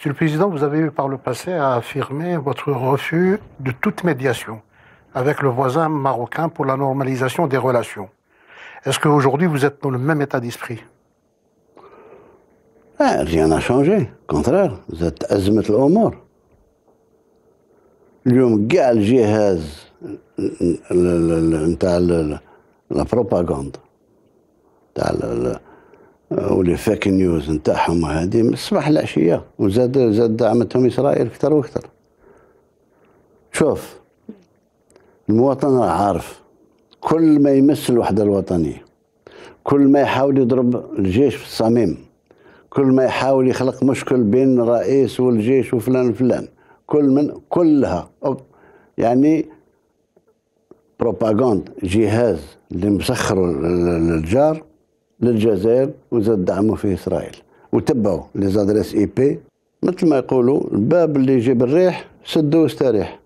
Monsieur le Président, vous avez eu par le passé à affirmer votre refus de toute médiation avec le voisin marocain pour la normalisation des relations. Est-ce qu'aujourd'hui vous êtes dans le même état d'esprit Rien n'a changé. Au contraire, vous êtes azmet l'omor. mort. la la de ولي فيك نيوز نتاعهم هذه من الصباح العشيه وزاد زاد دعمتهم اسرائيل اكثر واكثر شوف المواطن راه عارف كل ما يمس الوحده الوطنيه كل ما يحاول يضرب الجيش في الصميم كل ما يحاول يخلق مشكل بين الرئيس والجيش وفلان وفلان كل من كلها يعني بروباغاند جهاز اللي مسخر الجار للجزائر وزاد دعمه في اسرائيل وتبعوا لي زادريس اي بي مثل ما يقولوا الباب اللي يجيب الريح سدوا واستريح